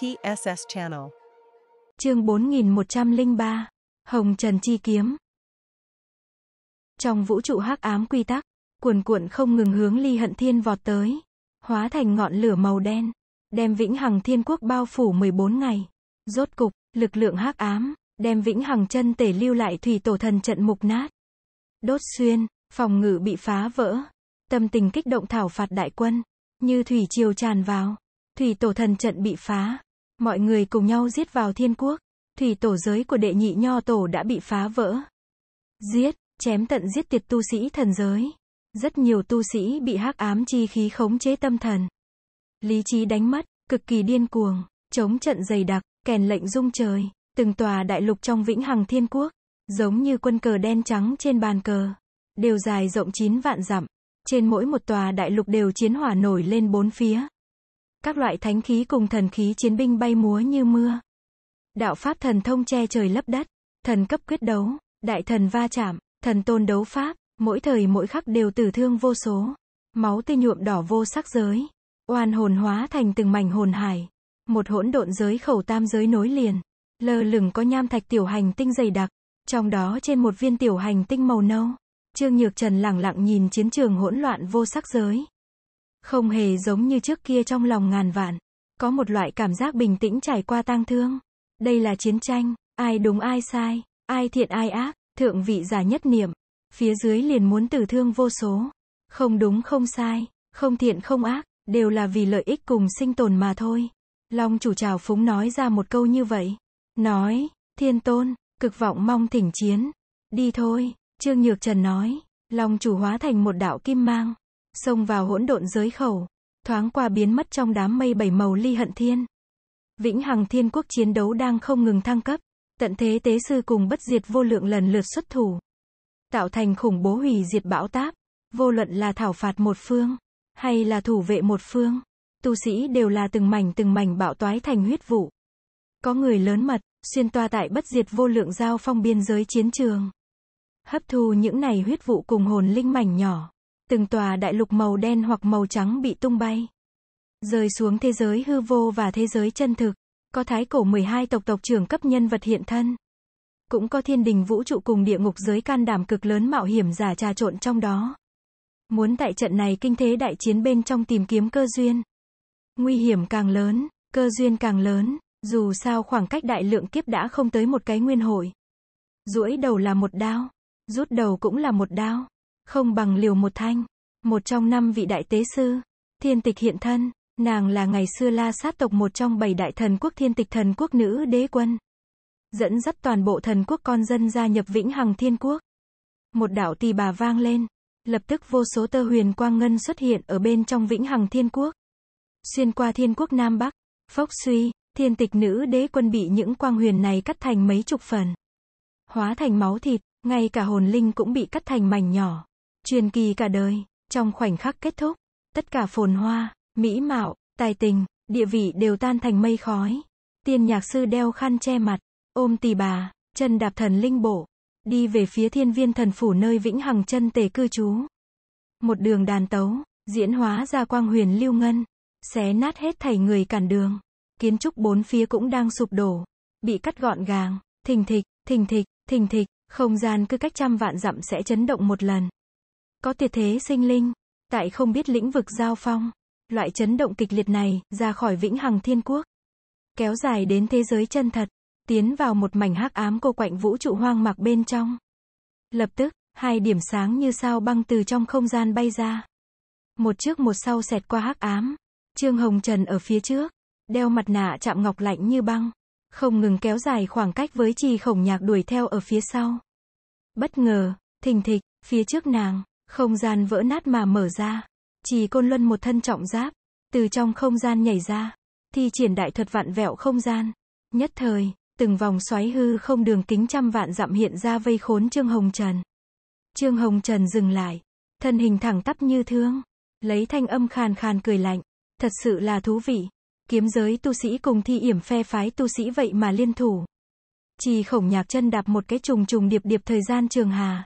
TSS Channel. Chương 4103, Hồng Trần Chi Kiếm. Trong vũ trụ hắc ám quy tắc, cuồn cuộn không ngừng hướng Ly Hận Thiên vọt tới, hóa thành ngọn lửa màu đen, đem Vĩnh Hằng Thiên Quốc bao phủ 14 ngày. Rốt cục, lực lượng hắc ám đem Vĩnh Hằng Chân Tể lưu lại thủy tổ thần trận mục nát. Đốt xuyên, phòng ngự bị phá vỡ. Tâm tình kích động thảo phạt đại quân, như thủy triều tràn vào, thủy tổ thần trận bị phá, Mọi người cùng nhau giết vào thiên quốc. Thủy tổ giới của đệ nhị nho tổ đã bị phá vỡ. Giết, chém tận giết tiệt tu sĩ thần giới. Rất nhiều tu sĩ bị hắc ám chi khí khống chế tâm thần. Lý trí đánh mất, cực kỳ điên cuồng, chống trận dày đặc, kèn lệnh rung trời, từng tòa đại lục trong vĩnh hằng thiên quốc, giống như quân cờ đen trắng trên bàn cờ, đều dài rộng 9 vạn dặm, trên mỗi một tòa đại lục đều chiến hỏa nổi lên bốn phía, các loại thánh khí cùng thần khí chiến binh bay múa như mưa. Đạo pháp thần thông che trời lấp đất, thần cấp quyết đấu, đại thần va chạm, thần tôn đấu pháp, mỗi thời mỗi khắc đều tử thương vô số. Máu tươi nhuộm đỏ vô sắc giới, oan hồn hóa thành từng mảnh hồn hải. Một hỗn độn giới khẩu tam giới nối liền, lơ lửng có nham thạch tiểu hành tinh dày đặc, trong đó trên một viên tiểu hành tinh màu nâu. Trương Nhược Trần lẳng lặng nhìn chiến trường hỗn loạn vô sắc giới. Không hề giống như trước kia trong lòng ngàn vạn. Có một loại cảm giác bình tĩnh trải qua tang thương. Đây là chiến tranh, ai đúng ai sai, ai thiện ai ác, thượng vị giả nhất niệm. Phía dưới liền muốn tử thương vô số. Không đúng không sai, không thiện không ác, đều là vì lợi ích cùng sinh tồn mà thôi. Long chủ trào phúng nói ra một câu như vậy. Nói, thiên tôn, cực vọng mong thỉnh chiến. Đi thôi, Trương Nhược Trần nói. Long chủ hóa thành một đạo kim mang xông vào hỗn độn giới khẩu, thoáng qua biến mất trong đám mây bảy màu ly hận thiên. Vĩnh Hằng Thiên Quốc chiến đấu đang không ngừng thăng cấp, tận thế tế sư cùng bất diệt vô lượng lần lượt xuất thủ, tạo thành khủng bố hủy diệt bão táp, vô luận là thảo phạt một phương hay là thủ vệ một phương, tu sĩ đều là từng mảnh từng mảnh bạo toái thành huyết vụ. Có người lớn mật, xuyên toa tại bất diệt vô lượng giao phong biên giới chiến trường. Hấp thu những này huyết vụ cùng hồn linh mảnh nhỏ. Từng tòa đại lục màu đen hoặc màu trắng bị tung bay. Rơi xuống thế giới hư vô và thế giới chân thực. Có thái cổ 12 tộc tộc trưởng cấp nhân vật hiện thân. Cũng có thiên đình vũ trụ cùng địa ngục giới can đảm cực lớn mạo hiểm giả trà trộn trong đó. Muốn tại trận này kinh thế đại chiến bên trong tìm kiếm cơ duyên. Nguy hiểm càng lớn, cơ duyên càng lớn, dù sao khoảng cách đại lượng kiếp đã không tới một cái nguyên hội. duỗi đầu là một đao, rút đầu cũng là một đao không bằng liều một thanh, một trong năm vị đại tế sư, thiên tịch hiện thân, nàng là ngày xưa la sát tộc một trong bảy đại thần quốc thiên tịch thần quốc nữ đế quân, dẫn dắt toàn bộ thần quốc con dân gia nhập vĩnh hằng thiên quốc. Một đạo tỳ bà vang lên, lập tức vô số tơ huyền quang ngân xuất hiện ở bên trong vĩnh hằng thiên quốc. Xuyên qua thiên quốc Nam Bắc, phốc suy, thiên tịch nữ đế quân bị những quang huyền này cắt thành mấy chục phần. Hóa thành máu thịt, ngay cả hồn linh cũng bị cắt thành mảnh nhỏ truyền kỳ cả đời, trong khoảnh khắc kết thúc, tất cả phồn hoa, mỹ mạo, tài tình, địa vị đều tan thành mây khói. Tiên nhạc sư đeo khăn che mặt, ôm tỳ bà, chân đạp thần linh bộ, đi về phía thiên viên thần phủ nơi vĩnh hằng chân tề cư trú. Một đường đàn tấu, diễn hóa ra quang huyền lưu ngân, xé nát hết thảy người cản đường. Kiến trúc bốn phía cũng đang sụp đổ, bị cắt gọn gàng, thình thịch, thình thịch, thình thịch, không gian cứ cách trăm vạn dặm sẽ chấn động một lần. Có tiệt thế sinh linh, tại không biết lĩnh vực giao phong, loại chấn động kịch liệt này, ra khỏi vĩnh hằng thiên quốc, kéo dài đến thế giới chân thật, tiến vào một mảnh hắc ám cô quạnh vũ trụ hoang mạc bên trong. Lập tức, hai điểm sáng như sao băng từ trong không gian bay ra. Một trước một sau xẹt qua hắc ám. Trương Hồng Trần ở phía trước, đeo mặt nạ chạm ngọc lạnh như băng, không ngừng kéo dài khoảng cách với trì khổng nhạc đuổi theo ở phía sau. Bất ngờ, thình thịch, phía trước nàng, không gian vỡ nát mà mở ra. Chỉ Côn Luân một thân trọng giáp, từ trong không gian nhảy ra, thi triển đại thuật vạn vẹo không gian. Nhất thời, từng vòng xoáy hư không đường kính trăm vạn dặm hiện ra vây khốn Trương Hồng Trần. Trương Hồng Trần dừng lại, thân hình thẳng tắp như thương, lấy thanh âm khàn khàn cười lạnh, thật sự là thú vị. Kiếm giới tu sĩ cùng thi yểm phe phái tu sĩ vậy mà liên thủ. Chỉ khổng nhạc chân đạp một cái trùng trùng điệp điệp thời gian trường hà.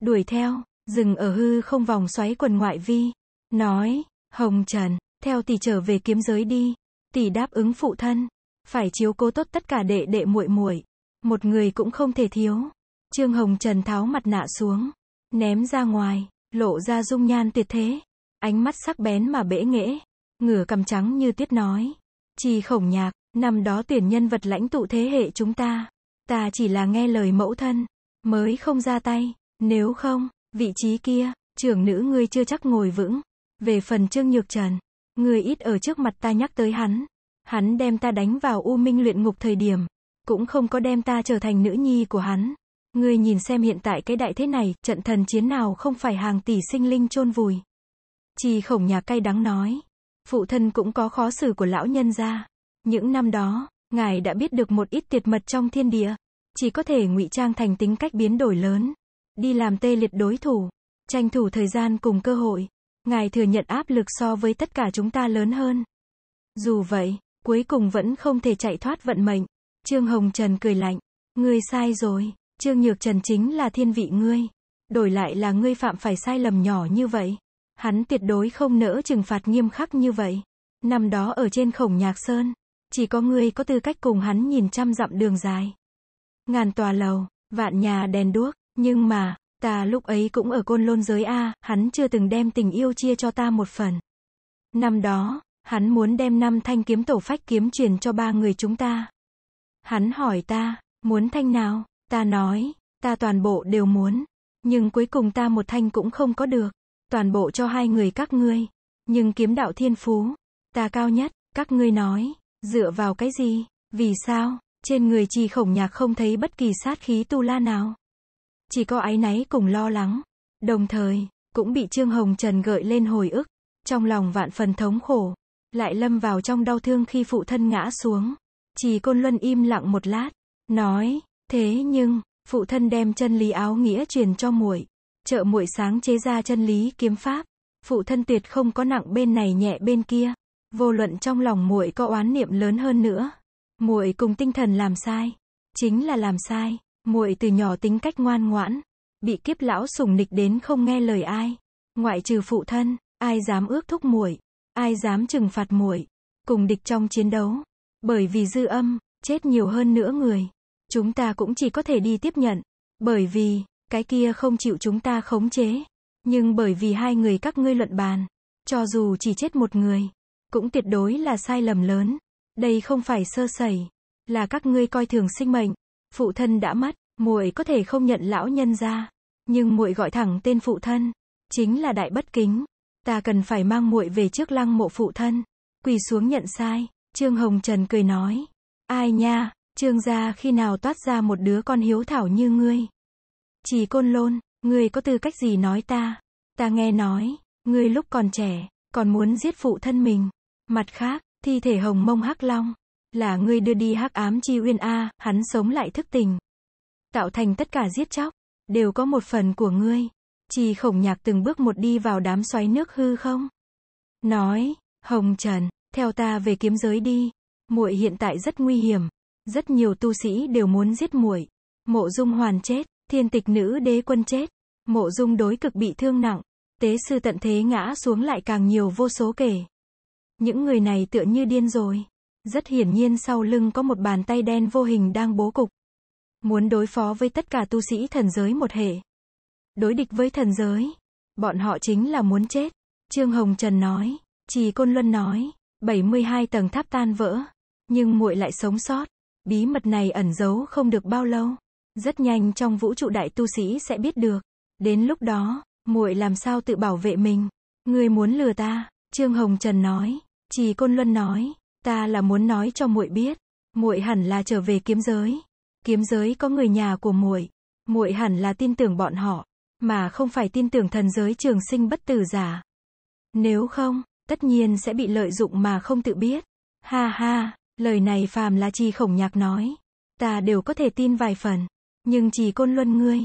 Đuổi theo, dừng ở hư không vòng xoáy quần ngoại vi, nói, Hồng Trần, theo tỷ trở về kiếm giới đi, tỷ đáp ứng phụ thân, phải chiếu cố tốt tất cả đệ đệ muội muội, một người cũng không thể thiếu. Trương Hồng Trần tháo mặt nạ xuống, ném ra ngoài, lộ ra dung nhan tuyệt thế, ánh mắt sắc bén mà bẽ nghễ, ngửa cằm trắng như tiết nói, chỉ Khổng Nhạc, năm đó tuyển nhân vật lãnh tụ thế hệ chúng ta, ta chỉ là nghe lời mẫu thân, mới không ra tay, nếu không Vị trí kia, trưởng nữ ngươi chưa chắc ngồi vững. Về phần Trương Nhược Trần, ngươi ít ở trước mặt ta nhắc tới hắn. Hắn đem ta đánh vào u minh luyện ngục thời điểm, cũng không có đem ta trở thành nữ nhi của hắn. Ngươi nhìn xem hiện tại cái đại thế này, trận thần chiến nào không phải hàng tỷ sinh linh chôn vùi. Chỉ khổng nhà cay đắng nói. Phụ thân cũng có khó xử của lão nhân ra. Những năm đó, ngài đã biết được một ít tiệt mật trong thiên địa. Chỉ có thể ngụy trang thành tính cách biến đổi lớn đi làm tê liệt đối thủ, tranh thủ thời gian cùng cơ hội. Ngài thừa nhận áp lực so với tất cả chúng ta lớn hơn. Dù vậy, cuối cùng vẫn không thể chạy thoát vận mệnh. Trương Hồng Trần cười lạnh. Ngươi sai rồi, Trương Nhược Trần chính là thiên vị ngươi. Đổi lại là ngươi phạm phải sai lầm nhỏ như vậy. Hắn tuyệt đối không nỡ trừng phạt nghiêm khắc như vậy. Năm đó ở trên khổng nhạc sơn, chỉ có ngươi có tư cách cùng hắn nhìn trăm dặm đường dài. Ngàn tòa lầu, vạn nhà đèn đuốc, nhưng mà, ta lúc ấy cũng ở côn lôn giới A, hắn chưa từng đem tình yêu chia cho ta một phần. Năm đó, hắn muốn đem năm thanh kiếm tổ phách kiếm truyền cho ba người chúng ta. Hắn hỏi ta, muốn thanh nào? Ta nói, ta toàn bộ đều muốn. Nhưng cuối cùng ta một thanh cũng không có được. Toàn bộ cho hai người các ngươi. Nhưng kiếm đạo thiên phú, ta cao nhất, các ngươi nói, dựa vào cái gì, vì sao, trên người trì khổng nhạc không thấy bất kỳ sát khí tu la nào chỉ có áy náy cùng lo lắng. Đồng thời, cũng bị Trương Hồng Trần gợi lên hồi ức, trong lòng vạn phần thống khổ, lại lâm vào trong đau thương khi phụ thân ngã xuống. Chỉ Côn Luân im lặng một lát, nói, thế nhưng, phụ thân đem chân lý áo nghĩa truyền cho muội, trợ muội sáng chế ra chân lý kiếm pháp, phụ thân tuyệt không có nặng bên này nhẹ bên kia, vô luận trong lòng muội có oán niệm lớn hơn nữa, muội cùng tinh thần làm sai, chính là làm sai muội từ nhỏ tính cách ngoan ngoãn, bị kiếp lão sùng nịch đến không nghe lời ai, ngoại trừ phụ thân, ai dám ước thúc muội, ai dám trừng phạt muội, cùng địch trong chiến đấu, bởi vì dư âm, chết nhiều hơn nữa người, chúng ta cũng chỉ có thể đi tiếp nhận, bởi vì cái kia không chịu chúng ta khống chế, nhưng bởi vì hai người các ngươi luận bàn, cho dù chỉ chết một người, cũng tuyệt đối là sai lầm lớn. Đây không phải sơ sẩy, là các ngươi coi thường sinh mệnh, phụ thân đã mất, muội có thể không nhận lão nhân ra, nhưng muội gọi thẳng tên phụ thân, chính là đại bất kính. Ta cần phải mang muội về trước lăng mộ phụ thân, quỳ xuống nhận sai, Trương Hồng Trần cười nói, ai nha, Trương gia khi nào toát ra một đứa con hiếu thảo như ngươi. Chỉ côn lôn, ngươi có tư cách gì nói ta, ta nghe nói, ngươi lúc còn trẻ, còn muốn giết phụ thân mình. Mặt khác, thi thể hồng mông hắc long, là ngươi đưa đi hắc ám chi uyên a, hắn sống lại thức tình tạo thành tất cả giết chóc, đều có một phần của ngươi. Trì khổng nhạc từng bước một đi vào đám xoáy nước hư không. Nói, Hồng Trần, theo ta về kiếm giới đi. Muội hiện tại rất nguy hiểm. Rất nhiều tu sĩ đều muốn giết muội. Mộ dung hoàn chết, thiên tịch nữ đế quân chết. Mộ dung đối cực bị thương nặng. Tế sư tận thế ngã xuống lại càng nhiều vô số kể. Những người này tựa như điên rồi. Rất hiển nhiên sau lưng có một bàn tay đen vô hình đang bố cục. Muốn đối phó với tất cả tu sĩ thần giới một hệ. Đối địch với thần giới. Bọn họ chính là muốn chết. Trương Hồng Trần nói. Trì Côn Luân nói. 72 tầng tháp tan vỡ. Nhưng muội lại sống sót. Bí mật này ẩn giấu không được bao lâu. Rất nhanh trong vũ trụ đại tu sĩ sẽ biết được. Đến lúc đó, muội làm sao tự bảo vệ mình. Người muốn lừa ta. Trương Hồng Trần nói. Trì Côn Luân nói. Ta là muốn nói cho muội biết. muội hẳn là trở về kiếm giới kiếm giới có người nhà của muội, muội hẳn là tin tưởng bọn họ, mà không phải tin tưởng thần giới trường sinh bất tử giả. Nếu không, tất nhiên sẽ bị lợi dụng mà không tự biết. Ha ha, lời này phàm là trì khổng nhạc nói. Ta đều có thể tin vài phần. Nhưng trì côn luân ngươi,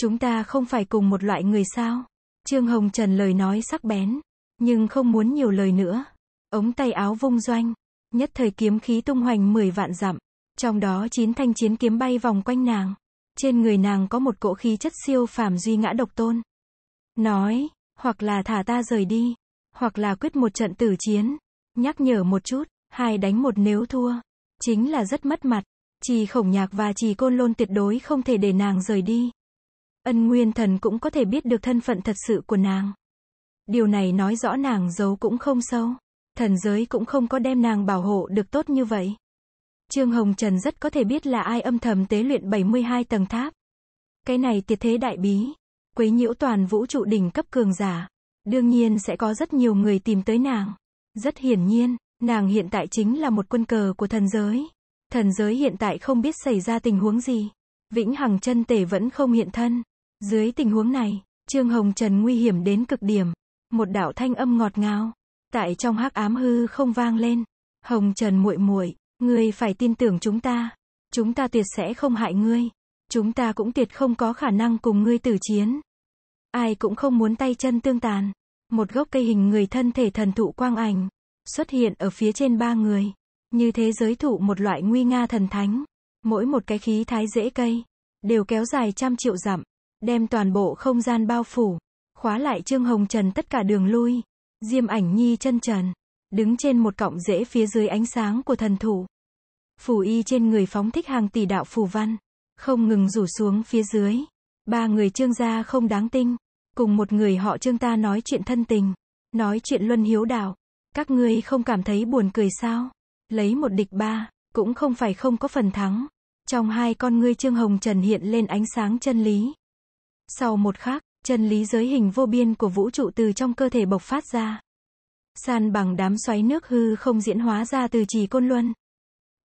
chúng ta không phải cùng một loại người sao. Trương Hồng Trần lời nói sắc bén, nhưng không muốn nhiều lời nữa. Ống tay áo vung doanh, nhất thời kiếm khí tung hoành mười vạn dặm. Trong đó chín thanh chiến kiếm bay vòng quanh nàng. Trên người nàng có một cỗ khí chất siêu phàm duy ngã độc tôn. Nói, hoặc là thả ta rời đi, hoặc là quyết một trận tử chiến. Nhắc nhở một chút, hai đánh một nếu thua. Chính là rất mất mặt. chỉ khổng nhạc và chỉ côn lôn tuyệt đối không thể để nàng rời đi. Ân nguyên thần cũng có thể biết được thân phận thật sự của nàng. Điều này nói rõ nàng giấu cũng không sâu. Thần giới cũng không có đem nàng bảo hộ được tốt như vậy. Trương Hồng Trần rất có thể biết là ai âm thầm tế luyện 72 tầng tháp. Cái này tiệt thế đại bí, quấy nhiễu toàn vũ trụ đỉnh cấp cường giả. Đương nhiên sẽ có rất nhiều người tìm tới nàng. Rất hiển nhiên, nàng hiện tại chính là một quân cờ của thần giới. Thần giới hiện tại không biết xảy ra tình huống gì. Vĩnh Hằng chân tể vẫn không hiện thân. Dưới tình huống này, Trương Hồng Trần nguy hiểm đến cực điểm. Một đạo thanh âm ngọt ngào, tại trong hắc ám hư không vang lên. Hồng Trần muội muội, Ngươi phải tin tưởng chúng ta. Chúng ta tuyệt sẽ không hại ngươi. Chúng ta cũng tuyệt không có khả năng cùng ngươi tử chiến. Ai cũng không muốn tay chân tương tàn. Một gốc cây hình người thân thể thần thụ quang ảnh, xuất hiện ở phía trên ba người. Như thế giới thụ một loại nguy nga thần thánh. Mỗi một cái khí thái dễ cây, đều kéo dài trăm triệu dặm, đem toàn bộ không gian bao phủ, khóa lại Trương Hồng Trần tất cả đường lui, Diêm Ảnh Nhi chân trần đứng trên một cọng rễ phía dưới ánh sáng của thần thủ. phù y trên người phóng thích hàng tỷ đạo phù văn, không ngừng rủ xuống phía dưới. Ba người trương gia không đáng tinh, cùng một người họ trương ta nói chuyện thân tình, nói chuyện luân hiếu đạo. Các ngươi không cảm thấy buồn cười sao? Lấy một địch ba, cũng không phải không có phần thắng. Trong hai con ngươi trương hồng trần hiện lên ánh sáng chân lý. Sau một khắc, chân lý giới hình vô biên của vũ trụ từ trong cơ thể bộc phát ra san bằng đám xoáy nước hư không diễn hóa ra từ trì côn luân.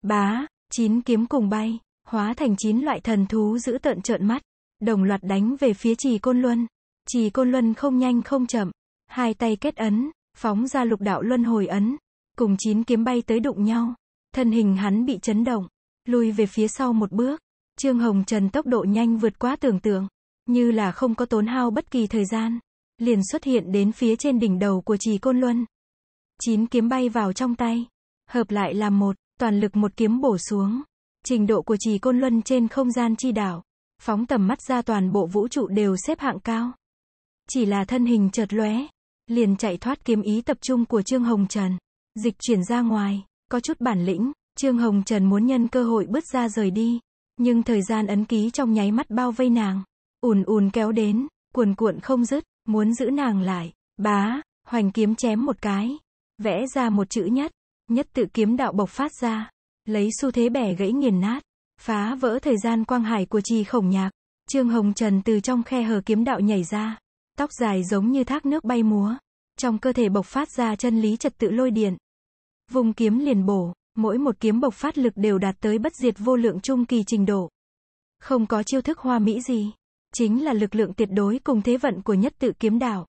Bá, chín kiếm cùng bay, hóa thành chín loại thần thú giữ tợn trợn mắt, đồng loạt đánh về phía trì côn luân. Trì côn luân không nhanh không chậm, hai tay kết ấn, phóng ra lục đạo luân hồi ấn, cùng chín kiếm bay tới đụng nhau. Thân hình hắn bị chấn động, lùi về phía sau một bước. Trương Hồng Trần tốc độ nhanh vượt quá tưởng tượng, như là không có tốn hao bất kỳ thời gian, liền xuất hiện đến phía trên đỉnh đầu của Trì Côn Luân chín kiếm bay vào trong tay. Hợp lại làm một, toàn lực một kiếm bổ xuống. Trình độ của trì côn luân trên không gian chi đảo. Phóng tầm mắt ra toàn bộ vũ trụ đều xếp hạng cao. Chỉ là thân hình chợt lóe, liền chạy thoát kiếm ý tập trung của Trương Hồng Trần. Dịch chuyển ra ngoài, có chút bản lĩnh, Trương Hồng Trần muốn nhân cơ hội bứt ra rời đi, nhưng thời gian ấn ký trong nháy mắt bao vây nàng, ùn ùn kéo đến, cuồn cuộn không dứt, muốn giữ nàng lại, bá, hoành kiếm chém một cái, Vẽ ra một chữ nhất, nhất tự kiếm đạo bộc phát ra, lấy xu thế bẻ gãy nghiền nát, phá vỡ thời gian quang hải của trì khổng nhạc. Trương Hồng Trần từ trong khe hở kiếm đạo nhảy ra, tóc dài giống như thác nước bay múa, trong cơ thể bộc phát ra chân lý trật tự lôi điện. Vùng kiếm liền bổ, mỗi một kiếm bộc phát lực đều đạt tới bất diệt vô lượng trung kỳ trình độ. Không có chiêu thức hoa mỹ gì, chính là lực lượng tuyệt đối cùng thế vận của nhất tự kiếm đạo.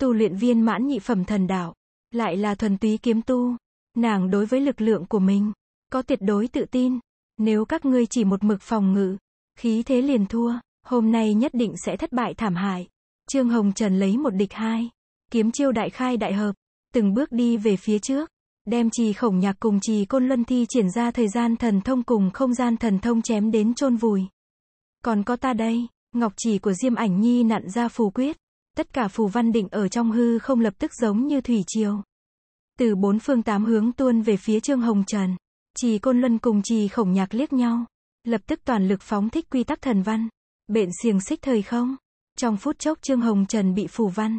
Tu luyện viên mãn nhị phẩm thần đạo, lại là thuần túy kiếm tu. Nàng đối với lực lượng của mình, có tuyệt đối tự tin. Nếu các ngươi chỉ một mực phòng ngự, khí thế liền thua, hôm nay nhất định sẽ thất bại thảm hại. Trương Hồng Trần lấy một địch hai, kiếm chiêu đại khai đại hợp, từng bước đi về phía trước, đem trì khổng nhạc cùng trì côn luân thi triển ra thời gian thần thông cùng không gian thần thông chém đến chôn vùi. Còn có ta đây, ngọc trì của Diêm Ảnh Nhi nặn ra phù quyết, tất cả phù văn định ở trong hư không lập tức giống như thủy triều. Từ bốn phương tám hướng tuôn về phía Trương Hồng Trần. Trì Côn Luân cùng Trì Khổng Nhạc liếc nhau, lập tức toàn lực phóng thích quy tắc thần văn, bện xiềng xích thời không. Trong phút chốc Trương Hồng Trần bị phù văn,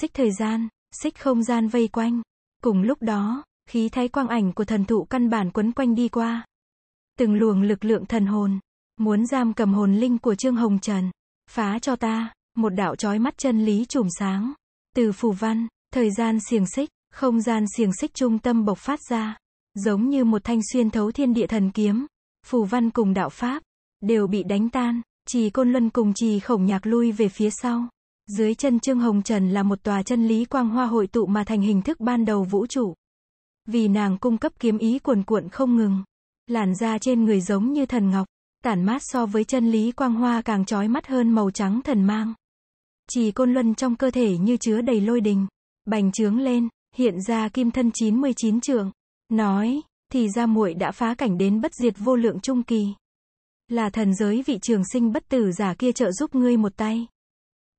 xích thời gian, xích không gian vây quanh. Cùng lúc đó, khí thái quang ảnh của thần thụ căn bản quấn quanh đi qua. Từng luồng lực lượng thần hồn, muốn giam cầm hồn linh của Trương Hồng Trần, phá cho ta một đạo trói mắt chân lý trùm sáng. Từ phù văn, thời gian xiềng xích, không gian xiềng xích trung tâm bộc phát ra, giống như một thanh xuyên thấu thiên địa thần kiếm, phù văn cùng đạo pháp, đều bị đánh tan, trì côn luân cùng trì khổng nhạc lui về phía sau. Dưới chân Trương Hồng Trần là một tòa chân lý quang hoa hội tụ mà thành hình thức ban đầu vũ trụ. Vì nàng cung cấp kiếm ý cuồn cuộn không ngừng, làn da trên người giống như thần ngọc, tản mát so với chân lý quang hoa càng trói mắt hơn màu trắng thần mang. Trì côn luân trong cơ thể như chứa đầy lôi đình. Bành trướng lên, hiện ra kim thân 99 trường. Nói, thì ra muội đã phá cảnh đến bất diệt vô lượng trung kỳ. Là thần giới vị trường sinh bất tử giả kia trợ giúp ngươi một tay.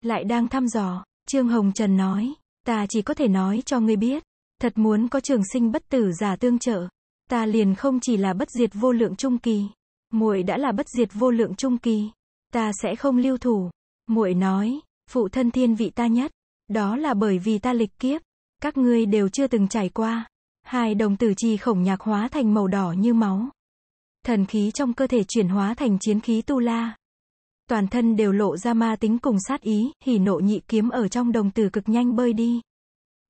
Lại đang thăm dò, Trương Hồng Trần nói, ta chỉ có thể nói cho ngươi biết, thật muốn có trường sinh bất tử giả tương trợ, ta liền không chỉ là bất diệt vô lượng trung kỳ, muội đã là bất diệt vô lượng trung kỳ, ta sẽ không lưu thủ. Muội nói, phụ thân thiên vị ta nhất. Đó là bởi vì ta lịch kiếp. Các ngươi đều chưa từng trải qua. Hai đồng tử trì khổng nhạc hóa thành màu đỏ như máu. Thần khí trong cơ thể chuyển hóa thành chiến khí tu la. Toàn thân đều lộ ra ma tính cùng sát ý, hỉ nộ nhị kiếm ở trong đồng tử cực nhanh bơi đi.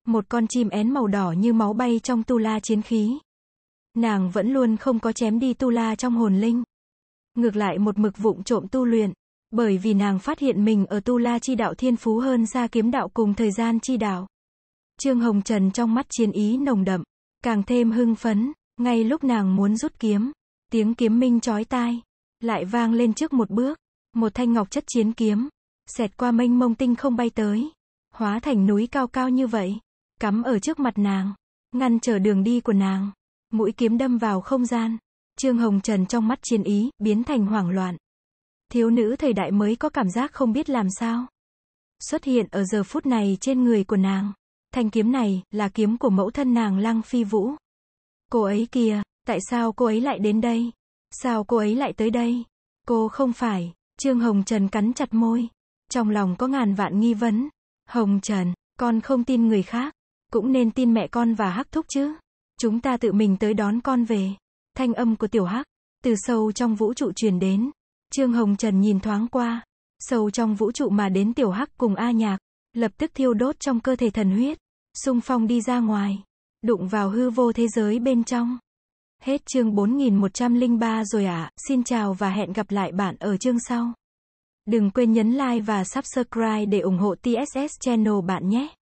Một con chim én màu đỏ như máu bay trong tu la chiến khí. Nàng vẫn luôn không có chém đi tu la trong hồn linh. Ngược lại một mực vụng trộm tu luyện, bởi vì nàng phát hiện mình ở tu la chi đạo thiên phú hơn ra kiếm đạo cùng thời gian chi đạo. Trương Hồng Trần trong mắt chiến ý nồng đậm, càng thêm hưng phấn, ngay lúc nàng muốn rút kiếm, tiếng kiếm minh chói tai, lại vang lên trước một bước, một thanh ngọc chất chiến kiếm, xẹt qua mênh mông tinh không bay tới, hóa thành núi cao cao như vậy, cắm ở trước mặt nàng, ngăn trở đường đi của nàng, mũi kiếm đâm vào không gian, Trương Hồng Trần trong mắt chiến ý, biến thành hoảng loạn. Thiếu nữ thời đại mới có cảm giác không biết làm sao. Xuất hiện ở giờ phút này trên người của nàng. Thanh kiếm này, là kiếm của mẫu thân nàng Lăng Phi Vũ. Cô ấy kìa, tại sao cô ấy lại đến đây? Sao cô ấy lại tới đây? Cô không phải. Trương Hồng Trần cắn chặt môi. Trong lòng có ngàn vạn nghi vấn. Hồng Trần, con không tin người khác. Cũng nên tin mẹ con và hắc thúc chứ. Chúng ta tự mình tới đón con về. Thanh âm của tiểu hắc, từ sâu trong vũ trụ truyền đến. Trương Hồng Trần nhìn thoáng qua, sâu trong vũ trụ mà đến tiểu hắc cùng A nhạc, lập tức thiêu đốt trong cơ thể thần huyết, Xung phong đi ra ngoài, đụng vào hư vô thế giới bên trong. Hết chương 4103 rồi ạ, à. xin chào và hẹn gặp lại bạn ở chương sau. Đừng quên nhấn like và subscribe để ủng hộ TSS channel bạn nhé.